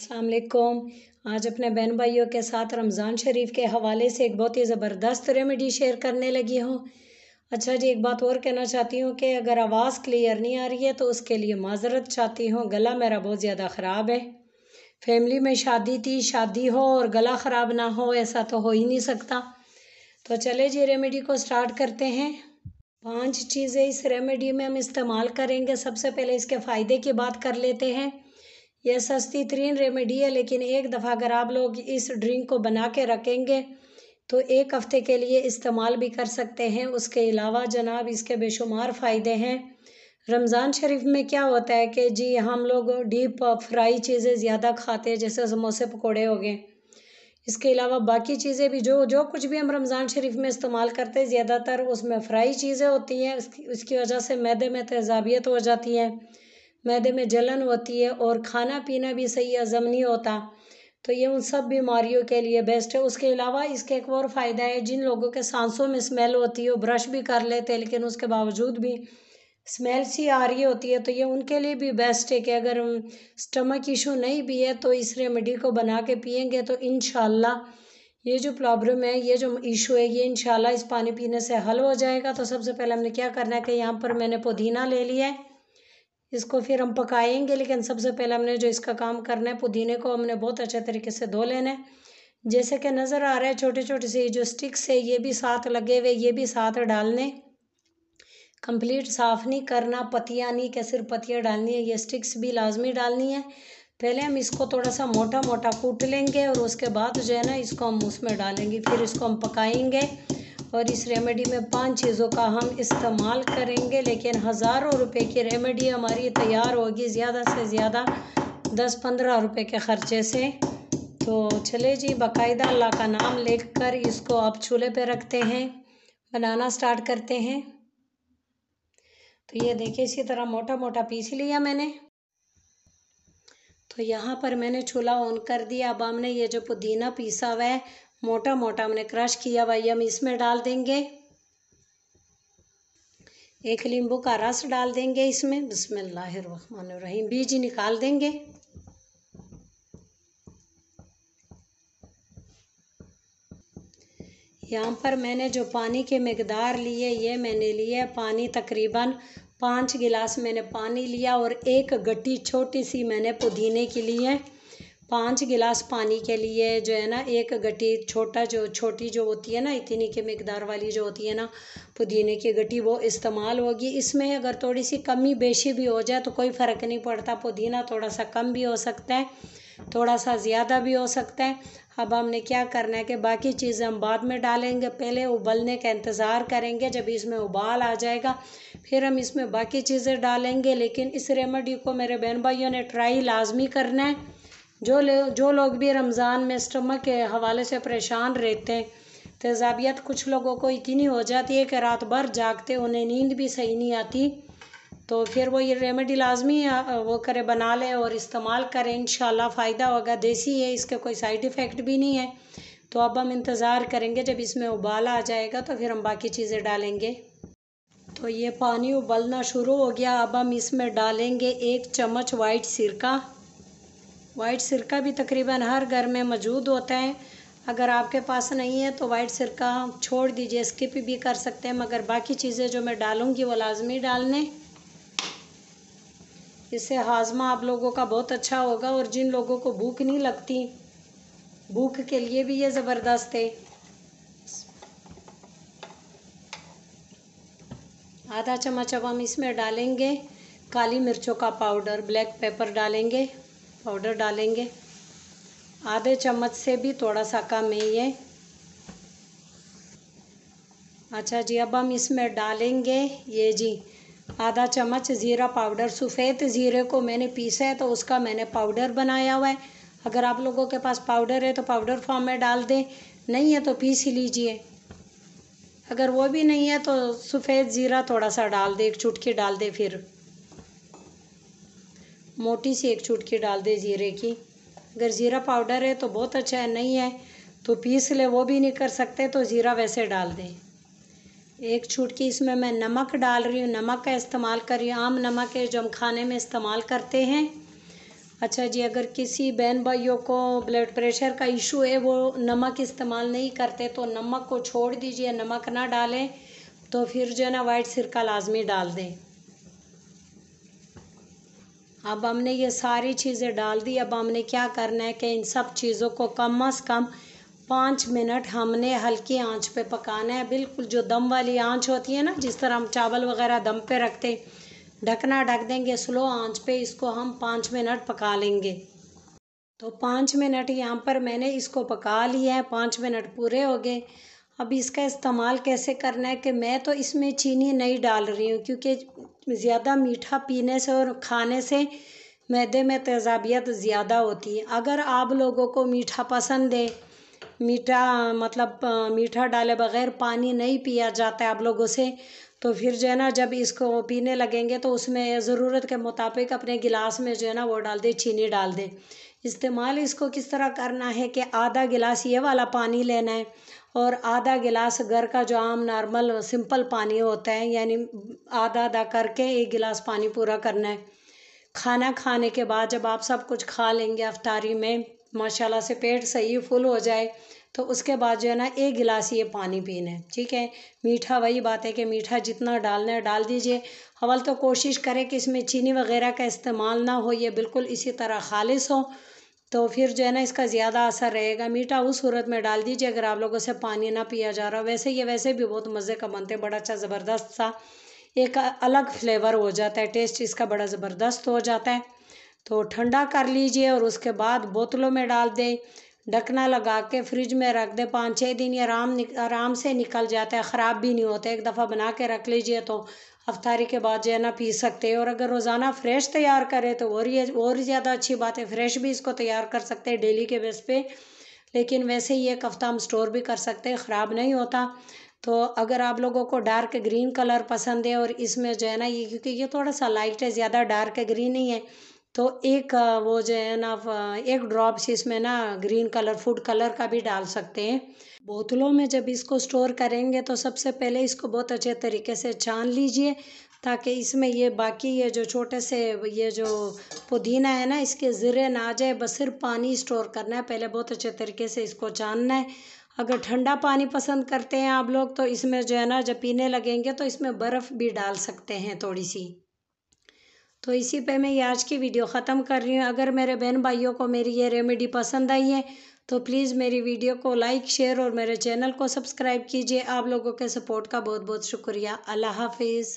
असलकुम आज अपने बहन भाइयों के साथ रमज़ान शरीफ के हवाले से एक बहुत ही ज़बरदस्त रेमेडी शेयर करने लगी हूँ अच्छा जी एक बात और कहना चाहती हूँ कि अगर आवाज़ क्लियर नहीं आ रही है तो उसके लिए माजरत चाहती हूँ गला मेरा बहुत ज़्यादा ख़राब है फैमिली में शादी थी शादी हो और गला ख़राब ना हो ऐसा तो हो ही नहीं सकता तो चले जी रेमेडी को स्टार्ट करते हैं पाँच चीज़ें इस रेमेडी में हम इस्तेमाल करेंगे सबसे पहले इसके फ़ायदे की बात कर लेते हैं ये सस्ती तरीन रेमेडी है लेकिन एक दफ़ा अगर आप लोग इस ड्रिंक को बना के रखेंगे तो एक हफ़्ते के लिए इस्तेमाल भी कर सकते हैं उसके अलावा जनाब इसके बेशुमार फ़ायदे हैं रमज़ान शरीफ में क्या होता है कि जी हम लोग डीप फ्राई चीज़ें ज़्यादा खाते हैं जैसे समोसे पकौड़े हो गए इसके अलावा बाकी चीज़ें भी जो जो कुछ भी हम रमज़ान शरीफ में इस्तेमाल करते हैं ज़्यादातर उसमें फ्राई चीज़ें होती हैं उसकी उसकी वजह से मैदे में तेजाबियत हो जाती है मैदे में जलन होती है और खाना पीना भी सही हज़म नहीं होता तो ये उन सब बीमारियों के लिए बेस्ट है उसके अलावा इसके एक और फ़ायदा है जिन लोगों के सांसों में स्मेल होती है वो ब्रश भी कर लेते हैं लेकिन उसके बावजूद भी स्मेल सी आ रही होती है तो ये उनके लिए भी बेस्ट है कि अगर स्टमक इशू नहीं भी है तो इस रेमेडी को बना के पियेंगे तो इन ये जो प्रॉब्लम है ये जो इशू है ये इन इस पानी पीने से हल हो जाएगा तो सबसे पहले हमने क्या करना है कि यहाँ पर मैंने पुदीना ले लिया है इसको फिर हम पकाएंगे लेकिन सबसे पहले हमने जो इसका काम करना है पुदीने को हमने बहुत अच्छे तरीके से धो लेना है जैसे कि नज़र आ रहा है छोटे छोटे से जो स्टिक्स है ये भी साथ लगे हुए ये भी साथ डालने कंप्लीट साफ़ नहीं करना पतिया नहीं क्या सिर्फ पतिया डालनी है ये स्टिक्स भी लाजमी डालनी है पहले हम इसको थोड़ा सा मोटा मोटा कूट लेंगे और उसके बाद जो है ना इसको हम उसमें डालेंगे फिर इसको हम पकाएंगे और इस रेमेडी में पांच चीज़ों का हम इस्तेमाल करेंगे लेकिन हज़ारों रुपए की रेमेडी हमारी तैयार होगी ज़्यादा से ज़्यादा दस पंद्रह रुपए के ख़र्चे से तो चले जी बाकायदा अल्लाह का नाम लेकर इसको आप चूल्हे पे रखते हैं बनाना स्टार्ट करते हैं तो ये देखिए इसी तरह मोटा मोटा पीस लिया मैंने तो यहाँ पर मैंने चूल्हा ऑन कर दिया अब हमने ये जो पुदीना पीसा हुआ है मोटा मोटा हमने क्रश किया भाई हम इसमें डाल देंगे एक नींबू का रस डाल देंगे इसमें बसमीम बीज निकाल देंगे यहाँ पर मैंने जो पानी के मकदार लिए ये मैंने लिए पानी तकरीबन पाँच गिलास मैंने पानी लिया और एक गट्टी छोटी सी मैंने पुदीने के लिए पाँच गिलास पानी के लिए जो है ना एक गटी छोटा जो छोटी जो होती है ना इतनी के मकदार वाली जो होती है ना पुदीने की गटी वो इस्तेमाल होगी इसमें अगर थोड़ी सी कमी बेशी भी हो जाए तो कोई फ़र्क नहीं पड़ता पुदीना थोड़ा सा कम भी हो सकता है थोड़ा सा ज़्यादा भी हो सकता है अब हमने क्या करना है कि बाकी चीज़ें हम बाद में डालेंगे पहले उबलने का इंतज़ार करेंगे जब इसमें उबाल आ जाएगा फिर हम इसमें बाकी चीज़ें डालेंगे लेकिन इस रेमेडी को मेरे बहन भाइयों ने ट्राई लाजमी करना है जो लोग जो लोग भी रमज़ान में स्टमक के हवाले से परेशान रहते हैं तेज़ाबियत कुछ लोगों को इतनी हो जाती है कि रात भर जागते उन्हें नींद भी सही नहीं आती तो फिर वो ये रेमेडी लाजमी वो करे बना लें और इस्तेमाल करें इन फ़ायदा होगा देसी है इसके कोई साइड इफ़ेक्ट भी नहीं है तो अब हम इंतज़ार करेंगे जब इसमें उबाल आ जाएगा तो फिर हम बाकी चीज़ें डालेंगे तो ये पानी उबलना शुरू हो गया अब हम इसमें डालेंगे एक चम्मच वाइट सिरका वाइट सिरका भी तकरीबन हर घर में मौजूद होता है अगर आपके पास नहीं है तो वाइट सिरका छोड़ दीजिए स्किप भी कर सकते हैं मगर बाकी चीज़ें जो मैं डालूँगी वो लाजमी डाल लें इससे हाजमा आप लोगों का बहुत अच्छा होगा और जिन लोगों को भूख नहीं लगती भूख के लिए भी ये ज़बरदस्त है आधा चम्मच अब हम इसमें डालेंगे काली मिर्चों का पाउडर ब्लैक पेपर डालेंगे पाउडर डालेंगे आधे चम्मच से भी थोड़ा सा कम है ये अच्छा जी अब हम इसमें डालेंगे ये जी आधा चम्मच ज़ीरा पाउडर सफ़ेद ज़ीरे को मैंने पीसा है तो उसका मैंने पाउडर बनाया हुआ है अगर आप लोगों के पास पाउडर है तो पाउडर फॉर्म में डाल दें नहीं है तो पीस ही लीजिए अगर वो भी नहीं है तो सफ़ेद ज़ीरा थोड़ा सा डाल दें एक चुटकी डाल दें फिर मोटी सी एक चुटकी डाल दें जीरे की अगर जीरा पाउडर है तो बहुत अच्छा है नहीं है तो पीस ले वो भी नहीं कर सकते तो ज़ीरा वैसे डाल दें एक चुटकी इसमें मैं नमक डाल रही हूँ नमक का इस्तेमाल कर रही हूँ आम नमक है जो हम खाने में इस्तेमाल करते हैं अच्छा जी अगर किसी बहन भाइयों को ब्लड प्रेशर का इशू है वो नमक इस्तेमाल नहीं करते तो नमक को छोड़ दीजिए नमक ना डालें तो फिर जो है ना वाइट सिरका लाजमी डाल दें अब हमने ये सारी चीज़ें डाल दी अब हमने क्या करना है कि इन सब चीज़ों को कम अज़ कम पाँच मिनट हमने हल्की आंच पे पकाना है बिल्कुल जो दम वाली आंच होती है ना जिस तरह हम चावल वगैरह दम पे रखते ढकना ढक देंगे स्लो आंच पे इसको हम पाँच मिनट पका लेंगे तो पाँच मिनट यहाँ पर मैंने इसको पका लिया है पाँच मिनट पूरे हो गए अब इसका इस्तेमाल कैसे करना है कि मैं तो इसमें चीनी नहीं डाल रही हूँ क्योंकि ज़्यादा मीठा पीने से और खाने से मैदे में तेज़ाबियत ज़्यादा होती है अगर आप लोगों को मीठा पसंद है मीठा मतलब मीठा डाले बगैर पानी नहीं पिया जाता है आप लोगों से तो फिर जो है ना जब इसको पीने लगेंगे तो उसमें ज़रूरत के मुताबिक अपने गिलास में जो है ना वो डाल दे चीनी डाल दे इस्तेमाल इसको किस तरह करना है कि आधा गिलास ये वाला पानी लेना है और आधा गिलास घर का जो आम नॉर्मल सिंपल पानी होता है यानी आधा आधा करके एक गिलास पानी पूरा करना है खाना खाने के बाद जब आप सब कुछ खा लेंगे अफ्तारी में माशाल्लाह से पेट सही फुल हो जाए तो उसके बाद जो है ना एक गिलास ये पानी पीना है ठीक है मीठा वही बात है कि मीठा जितना डालना है डाल दीजिए अवल तो कोशिश करें कि इसमें चीनी वगैरह का इस्तेमाल ना हो ये बिल्कुल इसी तरह खालिश हो तो फिर जो है ना इसका ज़्यादा असर रहेगा मीठा उस सूरत में डाल दीजिए अगर आप लोगों से पानी ना पिया जा रहा वैसे ये वैसे भी बहुत मज़े का बनते हैं बड़ा अच्छा ज़बरदस्त सा एक अलग फ्लेवर हो जाता है टेस्ट इसका बड़ा ज़बरदस्त हो जाता है तो ठंडा कर लीजिए और उसके बाद बोतलों में डाल दें ढकना लगा के फ्रिज में रख दें पाँच छः दिन ये आराम आराम से निकल जाता है ख़राब भी नहीं होता एक दफ़ा बना के रख लीजिए तो अफ्तारी के बाद जो है ना पी सकते हैं और अगर रोज़ाना फ्रेश तैयार करें तो और ये और ज़्यादा अच्छी बात है फ्रेश भी इसको तैयार कर सकते हैं डेली के बेस पे लेकिन वैसे ही एक हफ़्ता हम स्टोर भी कर सकते हैं ख़राब नहीं होता तो अगर आप लोगों को डार्क ग्रीन कलर पसंद है और इसमें जो है ना ये क्योंकि ये थोड़ा सा लाइट है ज़्यादा डार्क ग्रीन ही है तो एक वो जो है ना एक ड्रॉप्स इसमें ना ग्रीन कलर फूड कलर का भी डाल सकते हैं बोतलों में जब इसको स्टोर करेंगे तो सबसे पहले इसको बहुत अच्छे तरीके से छान लीजिए ताकि इसमें ये बाकी ये जो छोटे से ये जो पुदीना है ना इसके ज़रे ना आ जाए बस सिर्फ पानी स्टोर करना है पहले बहुत अच्छे तरीके से इसको छानना है अगर ठंडा पानी पसंद करते हैं आप लोग तो इसमें जो है ना जब पीने लगेंगे तो इसमें बर्फ़ भी डाल सकते हैं थोड़ी सी तो इसी पे मैं ये आज की वीडियो ख़त्म कर रही हूँ अगर मेरे बहन भाइयों को मेरी ये रेमेडी पसंद आई है तो प्लीज़ मेरी वीडियो को लाइक शेयर और मेरे चैनल को सब्सक्राइब कीजिए आप लोगों के सपोर्ट का बहुत बहुत शुक्रिया अल्लाह हाफिज़